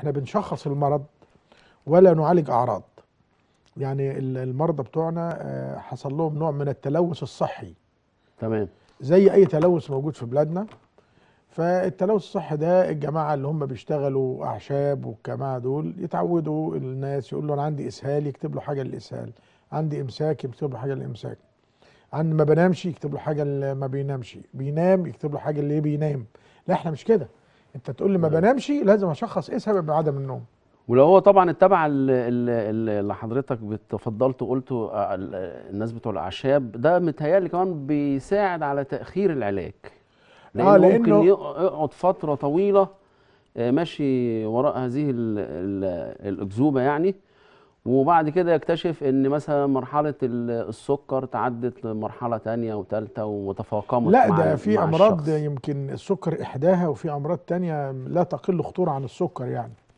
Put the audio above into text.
احنا بنشخص المرض ولا نعالج اعراض يعني المرضى بتوعنا آه، حصل لهم نوع من التلوث الصحي تمام زي اي تلوث موجود في بلادنا فالتلوث الصحي ده الجماعه اللي هم بيشتغلوا اعشاب والجماعه دول يتعودوا الناس يقول له انا عندي اسهال يكتب له حاجه للاسهال عندي امساك يكتب له حاجه للامساك عن ما بنامش يكتب له حاجه اللي ما بينامش بينام يكتب له حاجه اللي بينام لا احنا مش كده انت تقول لي ما بنامش لازم اشخص ايه سبب عدم النوم ولو هو طبعا اتبع اللي حضرتك تفضلت وقلته آه، الناس بتوع الاعشاب ده متهيألي كمان بيساعد على تاخير العلاج لأنه, آه لأنه ممكن يقعد فتره طويله آه، ماشي وراء هذه الاكذوبه يعني وبعد كده يكتشف ان مثلا مرحله السكر تعدت لمرحله تانية وتالتة وتفاقمت لا ده في امراض الشخص. يمكن السكر احداها وفي امراض تانية لا تقل خطوره عن السكر يعني